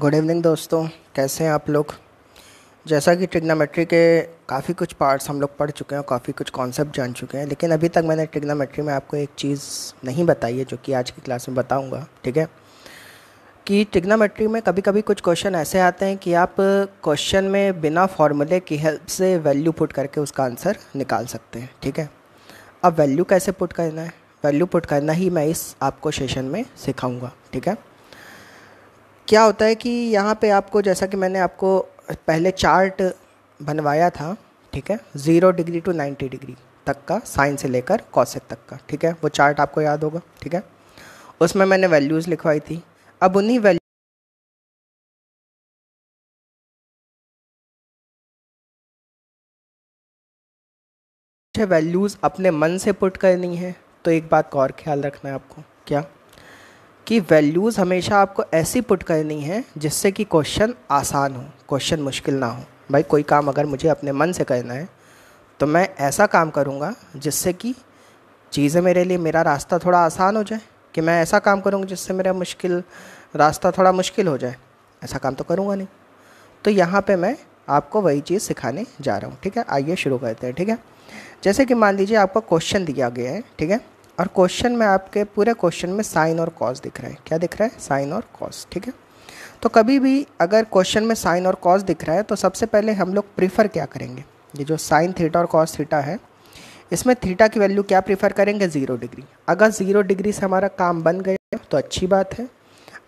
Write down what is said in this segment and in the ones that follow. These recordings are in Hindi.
गुड इवनिंग दोस्तों कैसे हैं आप लोग जैसा कि ट्रिग्नोमेट्री के काफ़ी कुछ पार्ट्स हम लोग पढ़ चुके हैं काफ़ी कुछ कॉन्सेप्ट जान चुके हैं लेकिन अभी तक मैंने ट्रिग्नोमेट्री में आपको एक चीज़ नहीं बताई है जो कि आज की क्लास में बताऊंगा ठीक है कि ट्रिग्नोमेट्री में कभी कभी कुछ क्वेश्चन ऐसे आते हैं कि आप क्वेश्चन में बिना फॉर्मूले की हेल्प से वैल्यू पुट करके उसका आंसर निकाल सकते हैं ठीक है अब वैल्यू कैसे पुट करना है वैल्यू पुट करना ही मैं इस आपको सेशन में सिखाऊँगा ठीक है क्या होता है कि यहाँ पे आपको जैसा कि मैंने आपको पहले चार्ट बनवाया था ठीक है zero degree to ninety degree तक का साइन से लेकर कौशिक तक का ठीक है वो चार्ट आपको याद होगा ठीक है उसमें मैंने वैल्यूज़ लिखवाई थी अब उन्हीं वैल्यू वैल्यूज़ अपने मन से पुट करनी है तो एक बात का और ख्याल रखना है आपको क्या कि वैल्यूज़ हमेशा आपको ऐसी पुट करनी है जिससे कि क्वेश्चन आसान हो क्वेश्चन मुश्किल ना हो भाई कोई काम अगर मुझे अपने मन से करना है तो मैं ऐसा काम करूँगा जिससे कि चीज़ें मेरे लिए मेरा रास्ता थोड़ा आसान हो जाए कि मैं ऐसा काम करूँगा जिससे मेरा मुश्किल रास्ता थोड़ा मुश्किल हो जाए ऐसा काम तो करूँगा नहीं तो यहाँ पर मैं आपको वही चीज़ सिखाने जा रहा हूँ ठीक है आइए शुरू करते हैं ठीक है जैसे कि मान लीजिए आपका क्वेश्चन दिया गया है ठीक है और क्वेश्चन में आपके पूरे क्वेश्चन में साइन और कॉज दिख रहा है क्या दिख रहा है साइन और कॉज ठीक है तो कभी भी अगर क्वेश्चन में साइन और कॉज दिख रहा है तो सबसे पहले हम लोग प्रीफर क्या करेंगे ये जो साइन थीटा और कॉज थीटा है इसमें थीटा की वैल्यू क्या प्रीफर करेंगे ज़ीरो डिग्री अगर ज़ीरो डिग्री से हमारा काम बन गया तो अच्छी बात है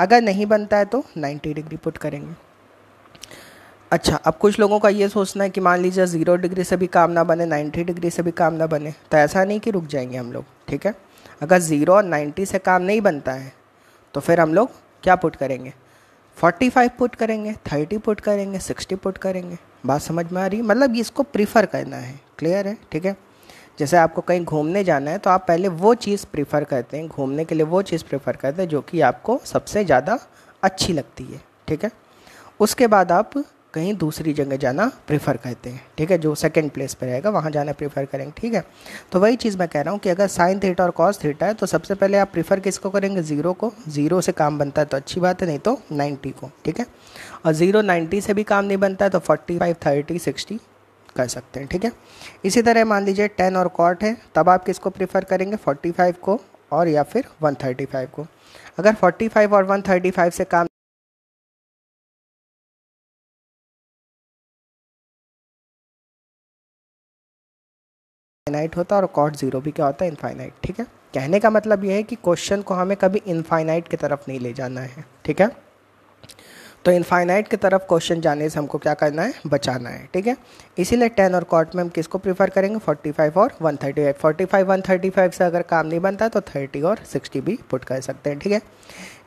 अगर नहीं बनता है तो नाइन्टी डिग्री पुट करेंगे अच्छा अब कुछ लोगों का ये सोचना है कि मान लीजिए ज़ीरो डिग्री से भी काम ना बने नाइन्टी डिग्री से भी काम ना बने तो ऐसा नहीं कि रुक जाएंगे हम लोग ठीक है अगर ज़ीरो और नाइन्टी से काम नहीं बनता है तो फिर हम लोग क्या पुट करेंगे फोर्टी फाइव पुट करेंगे थर्टी पुट करेंगे सिक्सटी पुट करेंगे बात समझ में आ रही है मतलब इसको प्रीफर करना है क्लियर है ठीक है जैसे आपको कहीं घूमने जाना है तो आप पहले वो चीज़ प्रीफर करते हैं घूमने के लिए वो चीज़ प्रीफर करते हैं जो कि आपको सबसे ज़्यादा अच्छी लगती है ठीक है उसके बाद आप कहीं दूसरी जगह जाना प्रेफर करते हैं ठीक है जो सेकंड प्लेस पर रहेगा वहाँ जाना प्रेफर करेंगे ठीक है तो वही चीज़ मैं कह रहा हूँ कि अगर साइन थीटा और कॉस थीटा है तो सबसे पहले आप प्रेफर किसको करेंगे ज़ीरो को ज़ीरो से काम बनता है तो अच्छी बात है नहीं तो नाइन्टी को ठीक है और ज़ीरो नाइन्टी से भी काम नहीं बनता है तो फोर्टी फाइव थर्टी सिक्सटी कर सकते हैं ठीक है इसी तरह मान लीजिए टेन और कॉट है तब आप किसको प्रेफर करेंगे फोर्टी फाइव को और या फिर वन थर्टी फाइव को अगर फोर्टी फाइव और वन थर्टी फाइव से काम इनफाइनाइट होता है और कॉट ज़ीरो भी क्या होता है इनफाइनाइट ठीक है कहने का मतलब यह है कि क्वेश्चन को हमें कभी इनफाइनाइट की तरफ नहीं ले जाना है ठीक है तो इनफाइनाइट की तरफ क्वेश्चन जाने से हमको क्या करना है बचाना है ठीक है इसीलिए टेन और कॉट में हम किसको प्रीफर करेंगे 45 और 135 थर्टी फाइव से अगर काम नहीं बनता तो 30 और 60 भी पुट कर सकते हैं ठीक है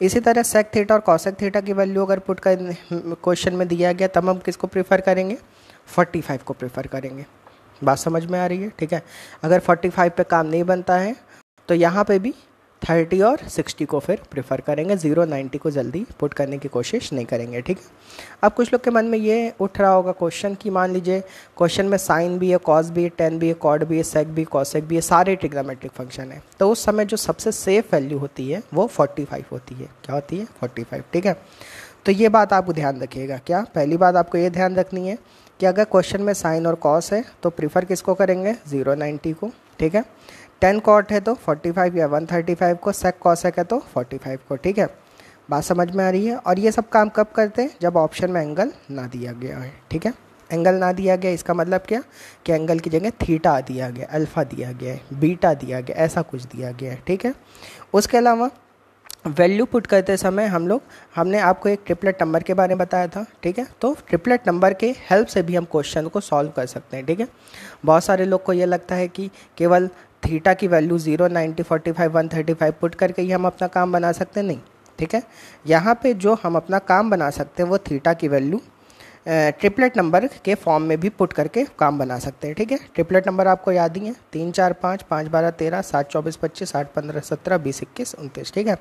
इसी तरह सेक थीटा और कॉसेक थीटा की वैल्यू अगर पुट कर क्वेश्चन में दिया गया तब हम किसको प्रीफर करेंगे 45 को प्रीफर करेंगे बात समझ में आ रही है ठीक है अगर 45 पे काम नहीं बनता है तो यहाँ पे भी 30 और 60 को फिर प्रेफर करेंगे ज़ीरो 90 को जल्दी पुट करने की कोशिश नहीं करेंगे ठीक है अब कुछ लोग के मन में ये उठ रहा होगा क्वेश्चन कि मान लीजिए क्वेश्चन में साइन भी है कॉस भी है टेन भी है कॉड भी है सेक भी कॉसेक भी है सारे ट्रिग्नोमेट्रिक फंक्शन है तो उस समय जो सबसे सेफ वैल्यू होती है वो 45 होती है क्या होती है 45 ठीक है तो ये बात आपको ध्यान रखिएगा क्या पहली बात आपको ये ध्यान रखनी है कि अगर क्वेश्चन में साइन और कॉस है तो प्रीफर किसको करेंगे जीरो नाइन्टी को ठीक है टेन कॉट है तो फोर्टी फाइव या वन थर्टी फाइव को सेक कॉस है तो फोर्टी फाइव को ठीक है बात समझ में आ रही है और ये सब काम कब करते हैं जब ऑप्शन में एंगल ना दिया गया है ठीक है एंगल ना दिया गया इसका मतलब क्या कि एंगल की जगह थीटा दिया गया अल्फ़ा दिया गया है बीटा दिया गया ऐसा कुछ दिया गया है ठीक है उसके अलावा वैल्यू पुट करते समय हम लोग हमने आपको एक ट्रिपलेट नंबर के बारे में बताया था ठीक है तो ट्रिपलेट नंबर के हेल्प से भी हम क्वेश्चन को सॉल्व कर सकते हैं ठीक है बहुत सारे लोग को ये लगता है कि केवल थीटा की value zero ninety forty five one thirty five put करके ही हम अपना काम बना सकते हैं नहीं ठीक है यहाँ पे जो हम अपना काम बना सकते हैं वो थीटा की वैल्यू ट्रिपलेट नंबर के फॉर्म में भी पुट करके काम बना सकते हैं ठीक है ट्रिपलेट नंबर आपको याद ही है तीन चार पाँच पाँच बारह तेरह सात चौबीस पच्चीस आठ पंद्रह सत्रह बीस इक्कीस उनतीस ठीक है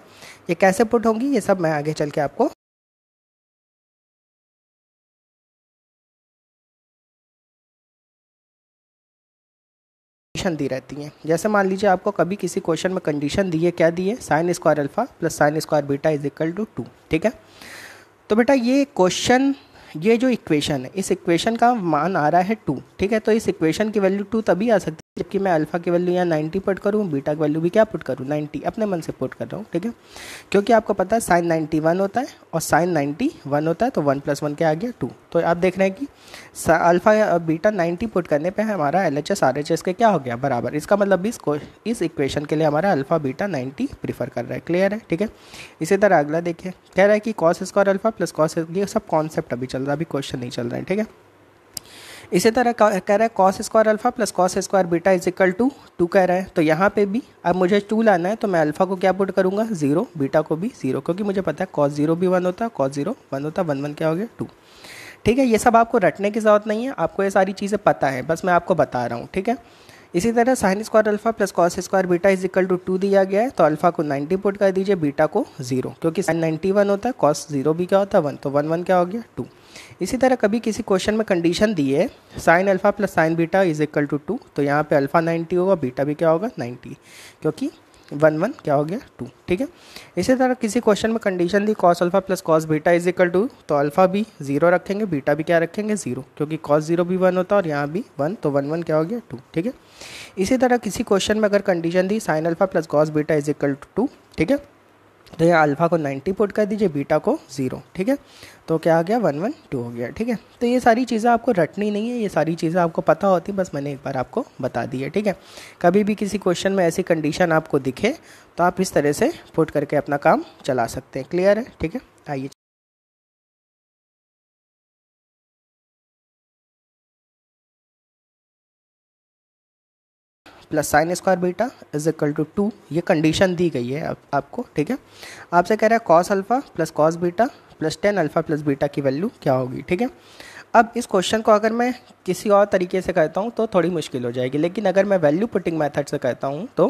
ये कैसे पुट होंगी ये सब मैं आगे चल के आपको दी रहती हैं जैसे मान लीजिए आपको कभी किसी क्वेश्चन में कंडीशन दी है क्या दी है sine square alpha plus sine square beta is equal to two ठीक है तो बेटा ये क्वेश्चन ये जो इक्वेशन है इस इक्वेशन का मान आ रहा है टू ठीक है तो इस इक्वेशन की वैल्यू टू तभी आ सकती है जबकि मैं अल्फ़ा की वैल्यू यहाँ 90 पुट करूँ बीटा की वैल्यू भी क्या पुट करूँ 90 अपने मन से पुट कर रहा हूँ ठीक है क्योंकि आपको पता है साइन 91 होता है और साइन 91 होता है तो वन प्लस वन क्या आ गया टू तो आप देख रहे हैं कि अल्फ़ा या बीटा 90 पुट करने पे हमारा L H S R H S के क्या हो गया बराबर इसका मतलब इस इस इक्वेशन के लिए हमारा अल्फ़ा बीटा नाइन्टी प्रीफर कर रहा है क्लियर है ठीक है इसी तरह अगला देखिए कह रहा है कि cos square alpha plus cos ये सब कॉन्सेप्ट अभी चल रहा है अभी क्वेश्चन नहीं चल रहा है ठीक है इसी तरह कह रहा है cos square alpha plus cos square beta is equal to two कह रहा है तो यहाँ पे भी अब मुझे टू लाना है तो मैं अल्फ़ा को क्या पुट करूँगा जीरो बीटा को भी जीरो क्योंकि मुझे पता है कॉस जीरो भी वन होता है कॉस जीरो वन होता है वन वन क्या हो गया टू ठीक है ये सब आपको रटने की ज़रूरत नहीं है आपको ये सारी चीज़ें पता है बस मैं आपको बता रहा हूँ ठीक है इसी तरह sine square alpha plus cos square beta is equal to two दिया गया है तो अल्फा को 90 पुट कर दीजिए बीटा को जीरो क्योंकि साइन 91 होता है कॉस जीरो भी क्या होता है वन तो वन वन क्या हो गया टू इसी तरह कभी किसी क्वेश्चन में कंडीशन दी है sine alpha plus sine beta is equal to two तो यहाँ पे अल्फ़ा 90 होगा बीटा भी क्या होगा 90 क्योंकि वन वन क्या हो गया टू ठीक है इसी तरह किसी क्वेश्चन में कंडीशन दी cos alpha plus cos beta is equal to तो अल्फ़ा भी जीरो रखेंगे बीटा भी क्या रखेंगे जीरो क्योंकि कॉस जीरो भी वन होता है और यहाँ भी वन तो वन वन क्या हो गया टू ठीक है इसी तरह किसी क्वेश्चन में अगर कंडीशन दी sine alpha plus cos beta is equal to two ठीक है तो यहाँ अल्फ़ा को नाइन्टी पुट कर दीजिए बीटा को ज़ीरो ठीक है तो क्या आ गया वन वन टू हो गया ठीक है तो ये सारी चीज़ें आपको रटनी नहीं है ये सारी चीज़ें आपको पता होती बस मैंने एक बार आपको बता दी है ठीक है कभी भी किसी क्वेश्चन में ऐसी कंडीशन आपको दिखे तो आप इस तरह से पुट करके अपना काम चला सकते हैं क्लियर है ठीक है आइए plus sine square beta is equal to two ये कंडीशन दी गई है आप, आपको ठीक है आपसे कह रहा है cos alpha plus cos beta plus tan alpha plus beta की वैल्यू क्या होगी ठीक है अब इस क्वेश्चन को अगर मैं किसी और तरीके से करता हूँ तो थोड़ी मुश्किल हो जाएगी लेकिन अगर मैं वैल्यू पुटिंग मेथड से करता हूँ तो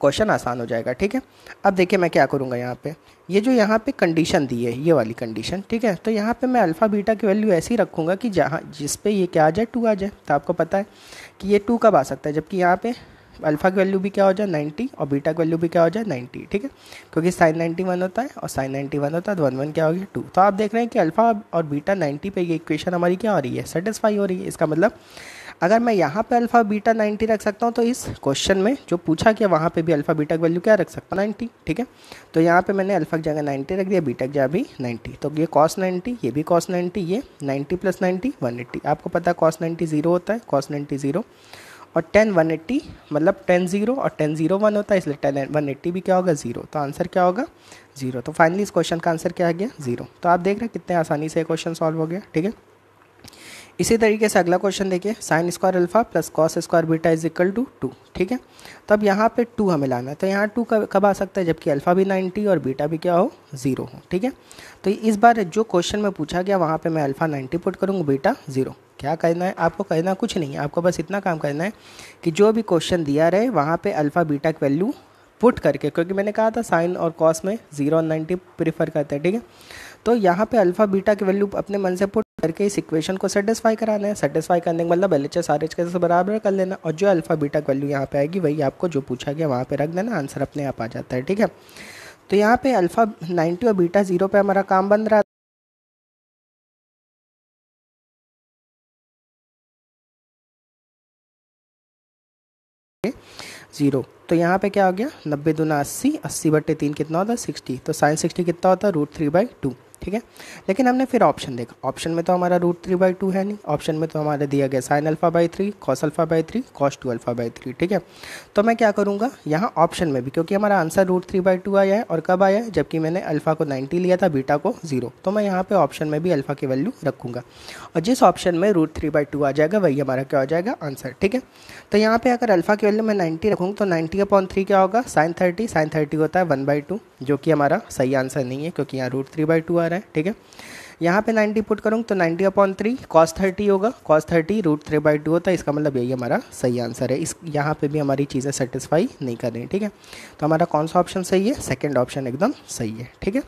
क्वेश्चन आसान हो जाएगा ठीक है अब देखिए मैं क्या करूँगा यहाँ पे ये जो यहाँ पे कंडीशन दी है ये वाली कंडीशन ठीक है तो यहाँ पे मैं अल्फ़ा बीटा की वैल्यू ऐसी रखूँगा कि जहाँ जिस पे ये क्या आ जाए टू आ जाए तो आपको पता है कि ये टू कब आ सकता है जबकि यहाँ पे अल्फा की वैल्यू भी क्या हो जाए नाइन्टी और बीटा की वैल्यू भी क्या हो जाए नाइन्टी ठीक है क्योंकि साइन नाइन्टी वन होता है और साइन वन होता है तो वन वन क्या हो गया टू तो आप देख रहे हैं कि अल्फा और बीटा नाइन्टी पे ये इक्वेशन हमारी क्या हो रही है सेटिस्फाई हो रही है इसका मतलब अगर मैं यहाँ पे अल्फ़ा बीटा नाइन्टी रख सकता हूँ तो इस क्वेश्चन में जो पूछा गया वहाँ पे भी अल्फ़ा बीटा की वैल्यू क्या रख सकता हूँ नाइन्टी ठीक है तो यहाँ पे मैंने अल्फ़ा की जगह नाइन्टी रख दिया बीटा की जगह भी नाइन्टी तो ये कॉस नाइन्टी ये भी कॉस नाइन्टी ये ninety plus ninety one eighty आपको पता है कॉस नाइन्टी जीरो होता है कॉस नाइन्टी जीरो और टेन वन एट्टी मतलब टेन ज़ीरो और टेन ज़ीरो वन होता है इसलिए टेन वन एट्टी भी क्या होगा ज़ीरो तो आंसर क्या होगा ज़ीरो तो फाइनली इस क्वेश्चन का आंसर क्या आ गया ज़ीरो तो आप देख रहे हैं कितने आसानी से क्वेश्चन सॉल्व हो गया ठीक है इसी तरीके से अगला क्वेश्चन देखिए sine square alpha plus cos square beta is equal to two ठीक है तो अब यहाँ पे टू हमें लाना है तो यहाँ टू कब कब आ सकता है जबकि अल्फा भी नाइन्टी और बीटा भी क्या हो ज़ीरो हो ठीक है तो इस बार जो क्वेश्चन में पूछा गया वहाँ पे मैं अल्फा नाइन्टी पुट करूँगा बीटा ज़ीरो क्या करना है आपको करना कुछ नहीं है आपको बस इतना काम करना है कि जो भी क्वेश्चन दिया रहे वहाँ पे अल्फ़ा बीटा की वैल्यू पुट करके क्योंकि मैंने कहा था साइन और कॉस में ज़ीरो और नाइन्टी प्रीफर करते हैं ठीक है तो यहाँ पे अल्फ़ा बीटा की वैल्यू अपने मन से पुट करके इस इक्वेशन को सेटिस्फाई कराना है सेटिस्फाई करने का मतलब L H S R H के बराबर कर लेना और जो अल्फ़ा बीटा की वैल्यू यहाँ पे आएगी वही आपको जो पूछा गया वहाँ पे रख देना आंसर अपने आप आ जाता है ठीक है तो यहाँ पे अल्फ़ा नाइन्टी और बीटा जीरो पे हमारा काम बन रहा जीरो तो यहाँ पे क्या हो गया नब्बे दूना अस्सी अस्सी बटे तीन कितना होता है सिक्सटी तो साइन सिक्सटी कितना होता है रूट थ्री बाई टू ठीक है लेकिन हमने फिर ऑप्शन देखा ऑप्शन में तो हमारा रूट थ्री बाई टू है नहीं ऑप्शन में तो हमारा दिया गया sine alpha by three cos alpha by three cos two alpha by three ठीक है तो मैं क्या करूँगा यहाँ ऑप्शन में भी क्योंकि हमारा answer root three by two आया है और कब आया है जबकि मैंने अल्फ़ा को नाइन्टी लिया था बीटा को जीरो तो मैं यहाँ पर ऑप्शन में भी अल्फ़ा की वैल्यू रखूँगा और जिस ऑप्शन में रूट थ्री बाई टू आ जाएगा वही हमारा क्या हो जाएगा आंसर ठीक है तो यहाँ पर अगर अल्फ़ा की वैल्यू मैं नाइन्टी रखूँगा तो नाइन्टी अपॉन थ्री क्या होगा साइन थर्टी साइन थर्टी होता है वन बाई टू जो कि हमारा सही आंसर नहीं है क्योंकि यहाँ रूट थ्री बाई टू आ रहा है है ठीक है यहाँ पे 90 पुट करूँ तो 90 अपॉन थ्री कॉस थर्टी होगा cos thirty root three by two होता है इसका मतलब यही हमारा सही आंसर है इस यहाँ पे भी हमारी चीज़ें सेटिस्फाई नहीं कर रही ठीक है तो हमारा कौन सा ऑप्शन सही है सेकेंड ऑप्शन एकदम सही है ठीक है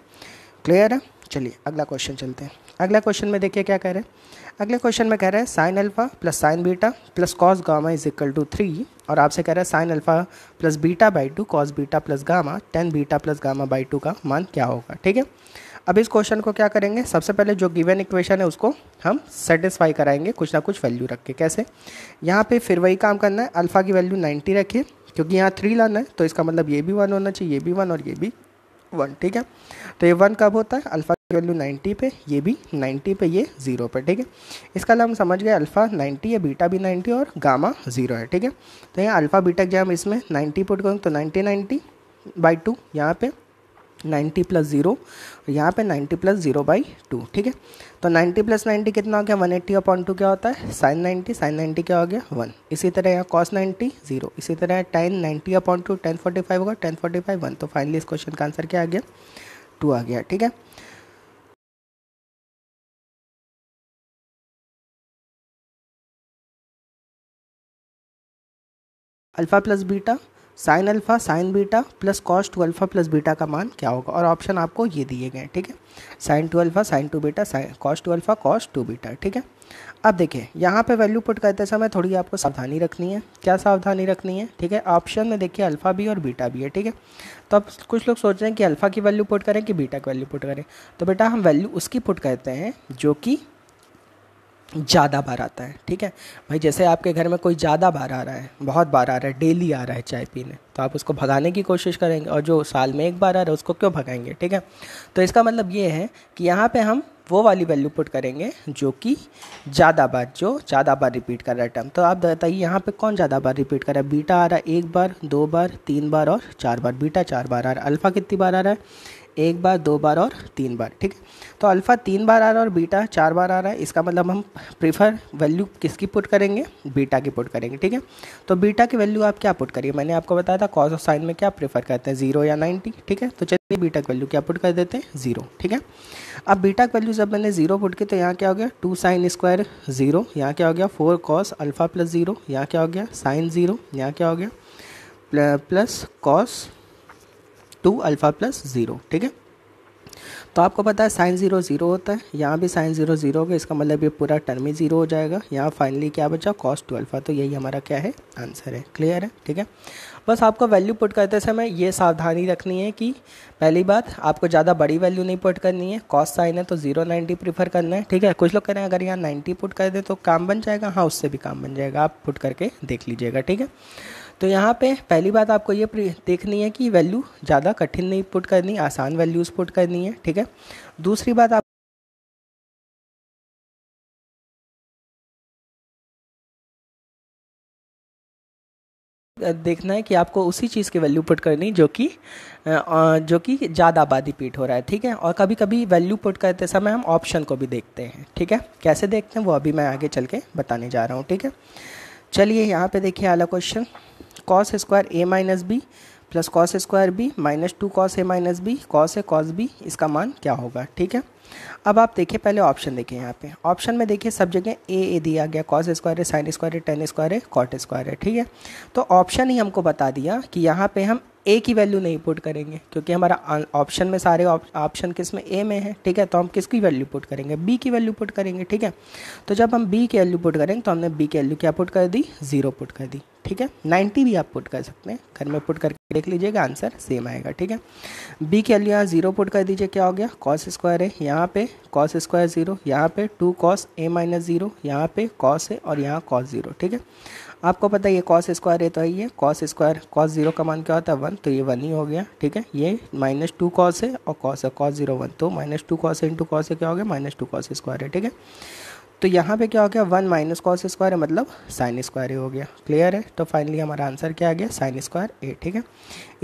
क्लियर है चलिए अगला क्वेश्चन चलते हैं अगला क्वेश्चन में देखिए क्या कह रहे हैं अगले क्वेश्चन में कह रहे हैं sine alpha plus sine beta plus cos gamma is equal to three और आपसे कह रहा है sine alpha plus beta by two cos beta plus gamma tan beta plus gamma by two का मान क्या होगा ठीक है अब इस क्वेश्चन को क्या करेंगे सबसे पहले जो गिवन इक्वेशन है उसको हम सेटिस्फाई कराएंगे कुछ ना कुछ वैल्यू रख के कैसे यहाँ पे फिर वही काम करना है अल्फ़ा की वैल्यू 90 रखिए क्योंकि यहाँ थ्री लाना है तो इसका मतलब ये भी वन होना चाहिए ये भी वन और ये भी वन ठीक है तो ये वन कब होता है अल्फ़ा की वैल्यू नाइन्टी पे ये भी नाइन्टी पे ये जीरो पे ठीक है इसका हम समझ गए अल्फ़ा नाइन्टी है बीटा भी नाइन्टी और गामा जीरो है ठीक है तो यहाँ अल्फ़ा बीटा जब हम इसमें नाइन्टी पुट करेंगे तो नाइन्टी नाइन्टी बाई टू यहाँ पर नाइन्टी प्लस ज़ीरो यहाँ पे ninety plus zero by two ठीक है तो नाइन्टी प्लस नाइन्टी कितना हो गया वन एट्टी अपॉन टू क्या होता है साइन नाइन्टी साइन नाइन्टी क्या हो गया वन इसी तरह यहाँ कॉस नाइन्टी ज़ीरो इसी तरह tan ninety upon two tan forty five होगा टेन फोर्टी फाइव वन तो फाइनली इस क्वेश्चन का आंसर क्या आ गया टू आ गया ठीक है alpha plus beta sine alpha sine beta plus cos two alpha plus beta का मान क्या होगा और ऑप्शन आपको ये दिए गए ठीक है sine two alpha sine two beta sine cos two alpha cos two beta ठीक है अब देखिए यहाँ पे वैल्यू पुट करते समय थोड़ी आपको सावधानी रखनी है क्या सावधानी रखनी है ठीक है ऑप्शन में देखिए अल्फ़ा भी और बीटा भी है ठीक है तो अब कुछ लोग सोच रहे हैं कि अल्फ़ा की वैल्यू पुट करें कि बीटा की वैल्यू पुट करें तो बेटा हम वैल्यू उसकी पुट करते हैं जो कि ज़्यादा बार आता है ठीक है भाई जैसे आपके घर में कोई ज़्यादा बार आ रहा है बहुत बार आ रहा है डेली आ रहा है चाय पीने तो आप उसको भगाने की कोशिश करेंगे और जो साल में एक बार आ रहा है उसको क्यों भगाएंगे ठीक है तो इसका मतलब ये है कि यहाँ पे हम वो वाली वैल्यू पुट करेंगे जो कि ज़्यादा बार जो ज़्यादा बार रिपीट कर रहा है टर्म तो आप बताइए यहाँ पर कौन ज़्यादा बार रिपीट कर रहा है बीटा आ रहा है एक बार दो बार तीन बार और चार बार बीटा चार बार आ रहा है अल्फ़ा कितनी बार आ रहा है एक बार दो बार और तीन बार ठीक है तो अल्फ़ा तीन बार आ रहा है और बीटा चार बार आ रहा है इसका मतलब हम प्रीफर वैल्यू किसकी पुट करेंगे बीटा की पुट करेंगे ठीक है तो बीटा की वैल्यू आप क्या पुट करिए मैंने आपको बताया था कॉज ऑफ साइन में क्या प्रीफर करते हैं जीरो या नाइन्टी ठीक है तो चलिए बीटा की वैल्यू क्या पुट कर देते हैं जीरो ठीक है अब बीटा की वैल्यू जब मैंने जीरो पुट की तो यहाँ क्या हो गया टू साइन स्क्वायर जीरो यहाँ क्या हो गया four cos alpha plus zero यहाँ क्या हो गया साइन जीरो यहाँ क्या हो गया plus cos two alpha plus zero ठीक है तो आपको पता है साइन ज़ीरो ज़ीरो होता है यहाँ भी साइन ज़ीरो ज़ीरो होगा इसका मतलब ये पूरा टर्म ही ज़ीरो हो जाएगा यहाँ फाइनली क्या बचा कॉस है तो यही हमारा क्या है आंसर है क्लियर है ठीक है बस आपको वैल्यू पुट करते समय ये सावधानी रखनी है कि पहली बात आपको ज़्यादा बड़ी वैल्यू नहीं पुट करनी है कॉस्ट साइन है तो ज़ीरो नाइन्टी प्रीफर करना है ठीक है कुछ लोग कह रहे हैं अगर यहाँ नाइन्टी पुट कर दें तो काम बन जाएगा हाँ उससे भी काम बन जाएगा आप पुट करके देख लीजिएगा ठीक है तो यहाँ पे पहली बात आपको ये देखनी है कि वैल्यू ज़्यादा कठिन नहीं पुट करनी आसान वैल्यूज़ पुट करनी है ठीक है दूसरी बात आप देखना है कि आपको उसी चीज़ की वैल्यू पुट करनी जो कि जो कि ज़्यादा आबादी पीट हो रहा है ठीक है और कभी कभी वैल्यू पुट करते समय हम ऑप्शन को भी देखते हैं ठीक है कैसे देखते हैं वो अभी मैं आगे चल के बताने जा रहा हूँ ठीक है चलिए यहाँ पे देखिए अला question cos square A minus B plus cos square B minus two cos A minus B cos A cos B इसका मान क्या होगा ठीक है अब आप देखिए पहले ऑप्शन देखिए यहाँ पे ऑप्शन में देखिए सब जगह ए ए दिया गया कॉस स्क्वायर है साइन स्क्वायर है टेन स्क्वायर है कॉट स्क्वायर है ठीक है तो ऑप्शन ही हमको बता दिया कि यहाँ पे हम ए की वैल्यू नहीं पुट करेंगे क्योंकि हमारा ऑप्शन में सारे ऑप्शन किस में ए में है ठीक है तो हम किसकी वैल्यू पुट करेंगे बी की वैल्यू पुट करेंगे ठीक है तो जब हम बी की वैल्यू पुट करेंगे तो हमने बी की वैल्यू क्या पुट कर दी ज़ीरो पुट कर दी ठीक है नाइन्टी भी आप पुट कर सकते हैं घर में पुट करके देख लीजिएगा आंसर सेम आएगा ठीक है बी की वैल्यू यहाँ ज़ीरो पुट कर दीजिए क्या हो गया कॉस स्क्वायर है यहाँ पे कॉस स्क्वायर ज़ीरो यहाँ पे two cos A minus zero यहाँ पे कॉस है और यहाँ कॉस ज़ीरो ठीक है आपको पता है ये कॉस स्क्वायर है तो है ये कॉस स्क्वायर कॉस जीरो का मान क्या होता है वन तो ये वन ही हो गया ठीक है ये माइनस टू कॉस है और कॉस है कॉस जीरो वन तो minus two cos into cos है क्या हो गया माइनस टू कॉस स्क्वायर है ठीक है तो यहाँ पे क्या हो गया वन माइनस कॉस स्क्वायर है मतलब साइन स्क्वायर हो गया क्लियर है तो फाइनली हमारा आंसर क्या आ गया साइन स्क्वायर ए ठीक है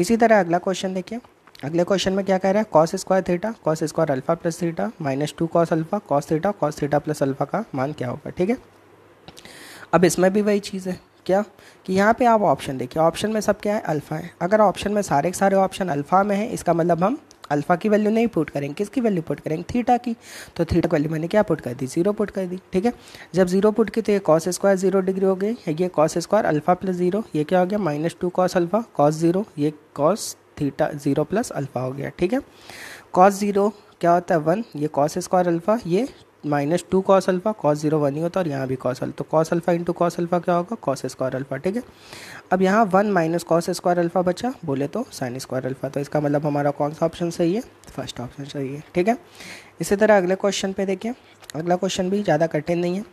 इसी तरह अगला क्वेश्चन देखिए अगले क्वेश्चन में क्या कह रहा है cos square theta cos square alpha plus theta minus two cos alpha cos theta cos theta plus alpha का मान क्या होगा ठीक है अब इसमें भी वही चीज़ है क्या कि यहाँ पे आप ऑप्शन देखिए ऑप्शन में सब क्या है अल्फ़ा है अगर ऑप्शन में सारे के सारे ऑप्शन अल्फ़ा में है इसका मतलब हम अल्फ़ा की वैल्यू नहीं पुट करेंगे किसकी वैल्यू पुट करेंगे थीटा की तो थीटा की वैल्यू मैंने क्या पुट कर दी जीरो पुट कर दी ठीक है जब जीरो पुट की तो ये कॉस स्क्वायर जीरो डिग्री हो गई ये cos square alpha plus zero ये क्या हो गया minus two cos alpha cos zero ये cos theta zero plus alpha हो गया ठीक है कॉस जीरो क्या होता है वन ये कॉस स्क्वायर अल्फ़ा ये minus two cos alpha cos zero one ही होता है और यहाँ भी कॉस अल्फा तो cos alpha into cos alpha क्या होगा कॉस स्क्वायर अल्फा ठीक है अब यहाँ one minus cos square alpha बचा बोले तो साइन स्क्वायर अल्फा तो इसका मतलब हमारा कौन सा ऑप्शन सही है फर्स्ट ऑप्शन सही है ठीक है इसी तरह अगले क्वेश्चन पे देखिए अगला क्वेश्चन भी ज़्यादा कठिन नहीं है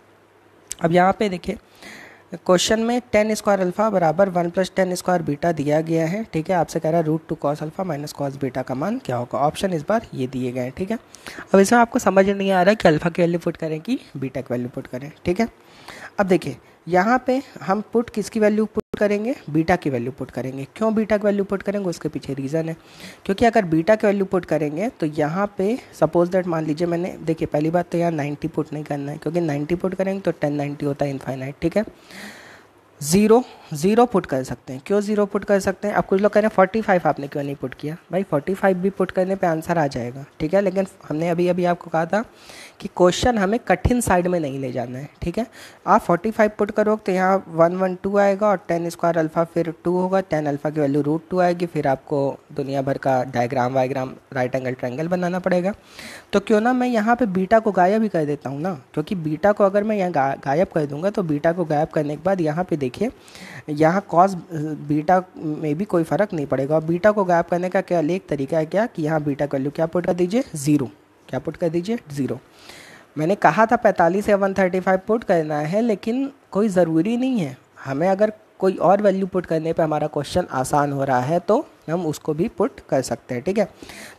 अब यहाँ पे देखिए क्वेश्चन में टेन स्क्वायर अल्फा बराबर one plus tan square beta दिया गया है ठीक है आपसे कह रहा है root two cos alpha minus cos beta का मान क्या होगा ऑप्शन इस बार ये दिए गए हैं ठीक है अब इसमें आपको समझ नहीं आ रहा है कि अल्फा की वैल्यू पुट करें कि बीटा की वैल्यू पुट करें ठीक है अब देखिए यहाँ पे हम पुट किसकी वैल्यू करेंगे बीटा की वैल्यू पुट करेंगे क्यों बीटा की वैल्यू पुट करेंगे उसके पीछे रीज़न है क्योंकि अगर बीटा की वैल्यू पुट करेंगे तो यहाँ पे सपोज दैट मान लीजिए मैंने देखिए पहली बात तो यहाँ 90 पुट नहीं करना है क्योंकि 90 पुट करेंगे तो 1090 होता है इनफाइनाइट ठीक है ज़ीरो ज़ीरो पुट कर सकते हैं क्यों ज़ीरो पुट कर सकते हैं अब कुछ लोग कह रहे हैं फोर्टी फाइव आपने क्यों नहीं पुट किया भाई फोर्टी फाइव भी पुट करने पे आंसर आ जाएगा ठीक है लेकिन हमने अभी अभी आपको कहा था कि क्वेश्चन हमें कठिन साइड में नहीं ले जाना है ठीक है आप फोर्टी फाइव पुट करोगे तो यहाँ वन वन टू आएगा और टेन स्क्वायर अल्फ़ा फिर टू होगा टेन अल्फ़ा की वैल्यू रूट टू आएगी फिर आपको दुनिया भर का डायग्राम वाइग्राम राइट एंगल ट्रैंगल बनाना पड़ेगा तो क्यों ना मैं यहाँ पर बीटा को गायब ही कर देता हूँ ना क्योंकि बीटा को अगर मैं यहाँ गायब कर दूँगा तो बीटा को गायब करने के बाद यहाँ पर देखिए यहाँ कॉस बीटा में भी कोई फ़र्क नहीं पड़ेगा और बीटा को गायब करने का क्या एक तरीका है क्या कि यहाँ बीटा वैल्यू क्या पुट कर दीजिए ज़ीरो क्या पुट कर दीजिए ज़ीरो मैंने कहा था पैंतालीस या वन थर्टी फाइव पुट करना है लेकिन कोई ज़रूरी नहीं है हमें अगर कोई और वैल्यू पुट करने पे हमारा क्वेश्चन आसान हो रहा है तो हम उसको भी पुट कर सकते हैं ठीक है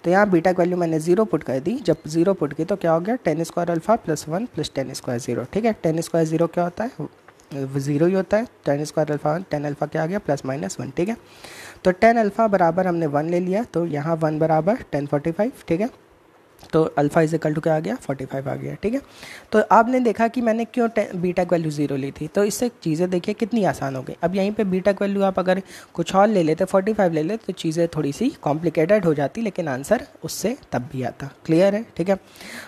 तो यहाँ बीटा वैल्यू मैंने जीरो पुट कर दी जब जीरो पुट की तो क्या हो गया tan square alpha plus one plus tan square zero ठीक है टेन स्क्वायर जीरो क्या होता है ज़ीरो ही होता है tan square alpha one tan alpha क्या आ गया प्लस माइनस वन ठीक है तो टेन अल्फ़ा बराबर हमने वन ले लिया तो यहाँ वन बराबर टेन फोर्टी फाइव ठीक है तो अल्फ़ा इज इक्वल टू क्या आ गया फोर्टी फाइव आ गया ठीक है तो आपने देखा कि मैंने क्यों टेक वैल्यू ज़ीरो ली थी तो इससे चीज़ें देखिए कितनी आसान हो गई अब यहीं पे टेक वैल्यू आप अगर कुछ और ले लेते फोर्टी फाइव ले लेते तो चीज़ें थोड़ी सी कॉम्प्लिकेटेड हो जाती लेकिन आंसर उससे तब भी आता क्लियर है ठीक है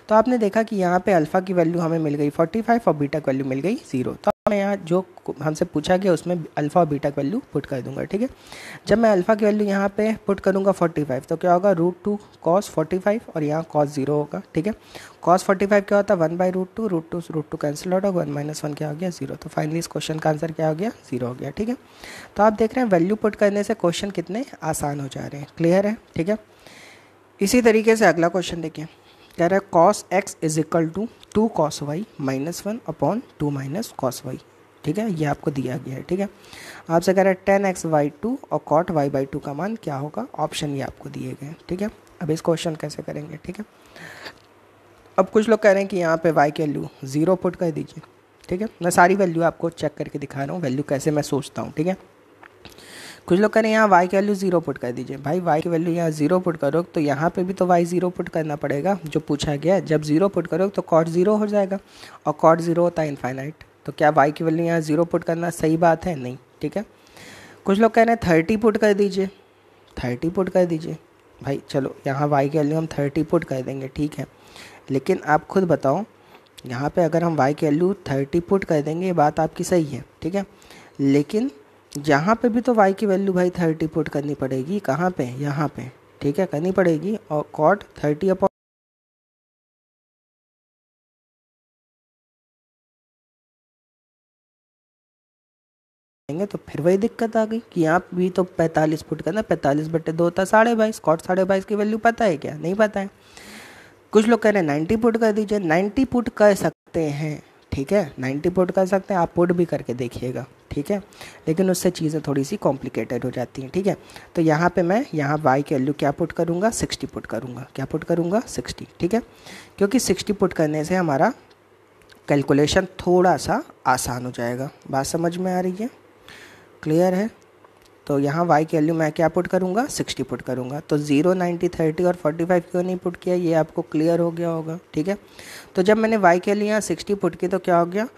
तो आपने देखा कि यहाँ पर अल्फ़ा की वैल्यू हमें मिल गई फोर्टी और टेक वैल्यू मिल गई ज़ीरो तो मैं यहाँ जो हमसे पूछा गया उसमें अल्फ़ा और बीटा की वैल्यू पुट कर दूंगा ठीक है जब मैं अल्फ़ा की वैल्यू यहाँ पे पुट करूँगा 45 तो क्या होगा रूट टू कॉस फोर्टी और यहाँ कॉस जीरो होगा ठीक है कॉस 45 क्या होता है one by root two root two root two cancel out होगा वन माइनस वन क्या हो गया जीरो तो फाइनली इस क्वेश्चन का आंसर क्या हो गया जीरो हो गया ठीक है तो आप देख रहे हैं वैल्यू पुट करने से क्वेश्चन कितने आसान हो जा रहे हैं क्लियर है ठीक है इसी तरीके से अगला क्वेश्चन देखिए कह रहा है cos x is equal to two cos y minus one upon two minus cos y ठीक है ये आपको दिया गया है ठीक है आपसे कह रहा है टेन एक्स वाई टू और कॉट वाई बाई टू का मान क्या होगा ऑप्शन ये आपको दिए गए हैं ठीक है अब इस क्वेश्चन कैसे करेंगे ठीक है अब कुछ लोग कह रहे हैं कि यहाँ पे वाई की वैल्यू ज़ीरो पुट कर दीजिए ठीक है मैं सारी वैल्यू आपको चेक करके दिखा रहा हूँ वैल्यू कैसे मैं सोचता हूँ ठीक है कुछ लोग कह रहे हैं यहाँ वाई की वैल्यू ज़ीरो पुट कर दीजिए भाई वाई की वैल्यू यहाँ ज़ीरो पुट करो तो यहाँ पे भी तो वाई ज़ीरो पुट करना पड़ेगा जो पूछा गया जब ज़ीरो पुट करो तो कॉट ज़ीरो हो जाएगा और कॉट ज़ीरो होता है इनफाइनाइट तो क्या वाई की वैल्यू यहाँ ज़ीरो पुट करना सही बात है नहीं ठीक है कुछ लोग कह रहे हैं थर्टी पुट कर दीजिए थर्टी पुट कर दीजिए भाई चलो यहाँ वाई की वैल्यू हम थर्टी पुट कर देंगे ठीक है लेकिन आप खुद बताओ यहाँ पे अगर हम वाई की वैल्यू थर्टी पुट कर देंगे ये बात आपकी सही है ठीक है लेकिन यहाँ पे भी तो y की वैल्यू भाई थर्टी पुट करनी पड़ेगी कहाँ पे यहाँ पे ठीक है करनी पड़ेगी और कॉट थर्टी अपॉन तो फिर वही दिक्कत आ गई कि आप भी तो 45 फुट करना 45 बटे दो होता साढ़े बाईस कॉट साढ़े बाईस की वैल्यू पता है क्या नहीं पता है कुछ लोग कह रहे हैं 90 फुट कर दीजिए 90 फुट कर सकते हैं ठीक है नाइन्टी पुट कर सकते हैं आप पुट भी करके देखिएगा ठीक है लेकिन उससे चीज़ें थोड़ी सी कॉम्प्लिकेटेड हो जाती हैं ठीक है तो यहाँ पे मैं यहाँ वाई की वैल्यू क्या पुट करूँगा सिक्सटी पुट करूँगा क्या पुट करूँगा सिक्सटी ठीक है क्योंकि सिक्सटी पुट करने से हमारा कैलकुलेशन थोड़ा सा आसान हो जाएगा बात समझ में आ रही है क्लियर है तो यहाँ वाई की वैल्यू मैं क्या पुट करूँगा सिक्सटी पुट करूँगा तो जीरो नाइन्टी थर्टी और फोर्टी फाइव क्यों नहीं पुट किया ये आपको क्लियर हो गया होगा ठीक है तो जब मैंने वाई के लिए यहाँ सिक्सटी पुट की तो क्या हो गया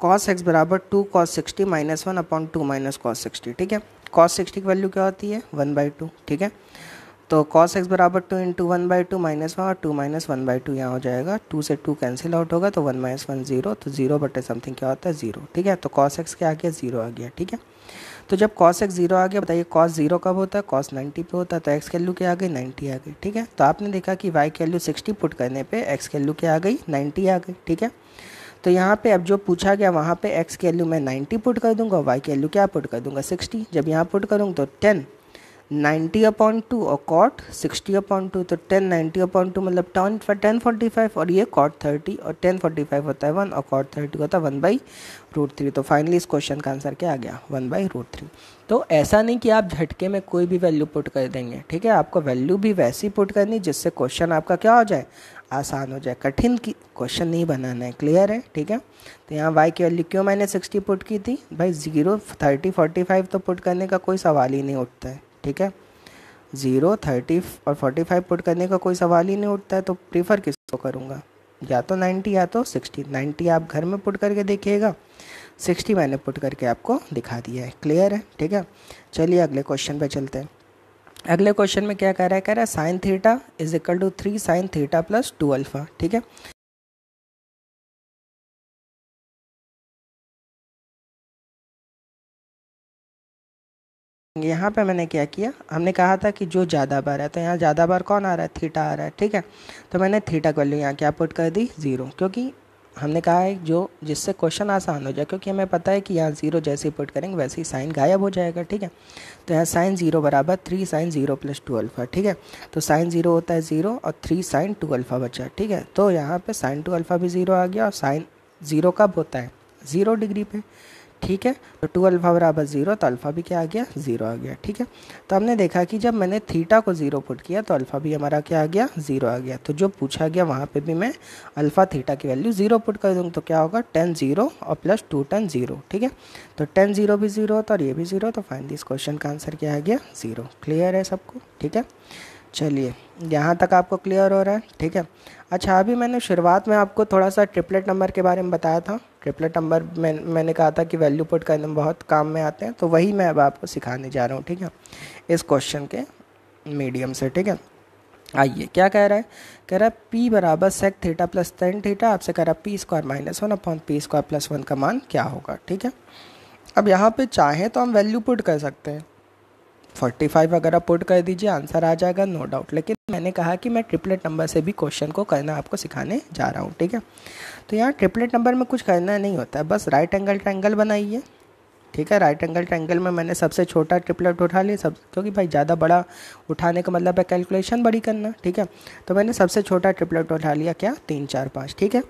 कॉस एक्स बराबर two cos sixty minus one upon two minus cos sixty ठीक है कॉस सिक्सटी की वैल्यू क्या होती है वन बाई टू ठीक है तो कॉस एक्स बराबर two into one by two minus one और two minus one by two यहाँ हो जाएगा टू से टू कैंसिल आउट होगा तो वन माइनस वन जीरो तो जीरो बटे समथिंग क्या होता है जीरो ठीक है तो कॉस एक्स क्या आ गया जीरो आ गया ठीक है तो जब कॉस एक्स जीरो आ गया बताइए कॉस जीरो कब होता है कॉस नाइन्टी पे होता है तो एक्स कैल्यू क्या आ गई नाइन्टी आ गई ठीक है तो आपने देखा कि वाई कैल्यू सिक्सटी पुट करने पर एक्स कैल्यू क्या आ गई नाइन्टी आ गई ठीक है तो यहाँ पे अब जो पूछा गया वहाँ पे एक्स की वैल्यू मैं नाइन्टी पुट कर दूंगा वाई की वैल्यू क्या पुट कर दूंगा सिक्सटी जब यहाँ पुट करूँगा तो टेन नाइन्टी अपॉइंट टू और कॉट सिक्सटी अपॉइंट टू तो टेन नाइन्टी अपॉइंट टू मतलब टन टेन फोर्टी फाइव और ये कॉट थर्टी और टेन फोर्टी फाइव होता है वन और कॉट थर्टी होता है वन बाई रूट थ्री तो फाइनली इस क्वेश्चन का आंसर क्या आ गया वन बाई रूट थ्री तो ऐसा नहीं कि आप झटके में कोई भी वैल्यू पुट कर देंगे ठीक है आपको वैल्यू भी वैसी पुट करनी जिससे क्वेश्चन आपका क्या हो जाए आसान हो जाए कठिन की क्वेश्चन नहीं बनाना है क्लियर है ठीक है तो यहाँ वाई की वैल्यू क्यों मैंने सिक्सटी पुट की थी भाई जीरो थर्टी फोर्टी फाइव तो पुट करने का कोई सवाल ही नहीं उठता है ठीक है ज़ीरो थर्टी और फोर्टी फाइव पुट करने का कोई सवाल ही नहीं उठता है तो प्रीफर किसको करूँगा या तो नाइन्टी या तो सिक्सटी नाइन्टी आप घर में पुट करके देखिएगा सिक्सटी मैंने पुट करके आपको दिखा दिया है क्लियर है ठीक है चलिए अगले क्वेश्चन पे चलते हैं अगले क्वेश्चन में क्या कह रहा है कह रहा है sine theta is equal to three sine theta plus two alpha ठीक है यहाँ पे मैंने क्या किया हमने कहा था कि जो ज़्यादा बार है तो यहाँ ज़्यादा बार कौन आ रहा है थीटा आ रहा है ठीक है तो मैंने थीटा की वैल्यू यहाँ क्या पुट कर दी ज़ीरो क्योंकि हमने कहा है जो जिससे क्वेश्चन आसान हो जाए क्योंकि हमें पता है कि यहाँ ज़ीरो जैसे ही पुट करेंगे वैसे ही साइन गायब हो जाएगा ठीक है तो यहाँ साइन ज़ीरो बराबर three sine zero plus two alpha ठीक है तो साइन ज़ीरो होता है ज़ीरो और थ्री साइन टू अल्फ़ा बचा ठीक है तो यहाँ पर साइन टू अल्फ़ा भी ज़ीरो आ गया और साइन ज़ीरो कब होता है ज़ीरो डिग्री पे ठीक है तो टू अल्फ़ा बराबर ज़ीरो तो अल्फ़ा भी क्या आ गया ज़ीरो आ गया ठीक है तो हमने देखा कि जब मैंने थीटा को ज़ीरो पुट किया तो अल्फ़ा भी हमारा क्या आ गया ज़ीरो आ गया तो जो पूछा गया वहाँ पे भी मैं अल्फ़ा थीटा की वैल्यू ज़ीरो पुट कर दूँ तो क्या होगा टेन ज़ीरो और प्लस टू टेन ज़ीरो ठीक है तो टेन ज़ीरो भी ज़ीरो होता और ये भी ज़ीरो तो फाइनली इस क्वेश्चन का आंसर क्या आ गया ज़ीरो क्लियर है सबको ठीक है चलिए यहाँ तक आपको क्लियर हो रहा है ठीक है अच्छा अभी मैंने शुरुआत में आपको थोड़ा सा ट्रिपलेट नंबर के बारे में बताया था ट्रिपलेट नंबर मैं मैंने कहा था कि वैल्यू पुट करने में बहुत काम में आते हैं तो वही मैं अब आपको सिखाने जा रहा हूँ ठीक है इस क्वेश्चन के मीडियम से ठीक है आइए क्या कह रहा है कह रहा है पी बराबर sec theta plus tan theta आपसे कह रहा है P square minus one upon P square plus one का मान क्या होगा ठीक है अब यहाँ पे चाहें तो हम वैल्यू पुट कर सकते हैं फोर्टी फाइव अगर आप पुट कर दीजिए आंसर आ जाएगा नो डाउट लेकिन मैंने कहा कि मैं ट्रिपलेट नंबर से भी क्वेश्चन को करना आपको सिखाने जा रहा हूँ ठीक है तो यहाँ ट्रिपलेट नंबर में कुछ करना नहीं होता है बस राइट एंगल ट्रैंगल बनाइए ठीक है राइट एंगल ट्रैंगल में मैंने सबसे छोटा ट्रिपलेट उठा लिया सब क्योंकि भाई ज़्यादा बड़ा उठाने का मतलब है कैलकुलेशन बड़ी करना ठीक है तो मैंने सबसे छोटा ट्रिपलेट उठा लिया क्या तीन चार पाँच ठीक है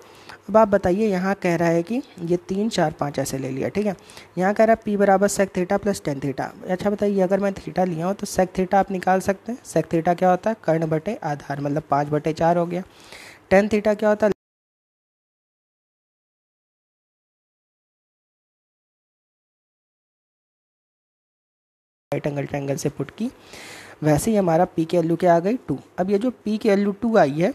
अब आप बताइए यहाँ कह रहा है कि ये तीन चार पाँच ऐसे ले लिया ठीक है यहाँ कह रहा है पी बराबर sec theta plus tan theta अच्छा बताइए अगर मैं थीटा लिया हूँ तो सेक थीटा आप निकाल सकते हैं सेक थीटा क्या होता है कर्ण बटे आधार मतलब पाँच बटे चार हो गया टेन थीटा क्या होता है राइट एंगल ट्रैंगल से पुट की वैसे ही हमारा पी के वैल्यू क्या आ गई टू अब ये जो पी के वैल्यू टू आई है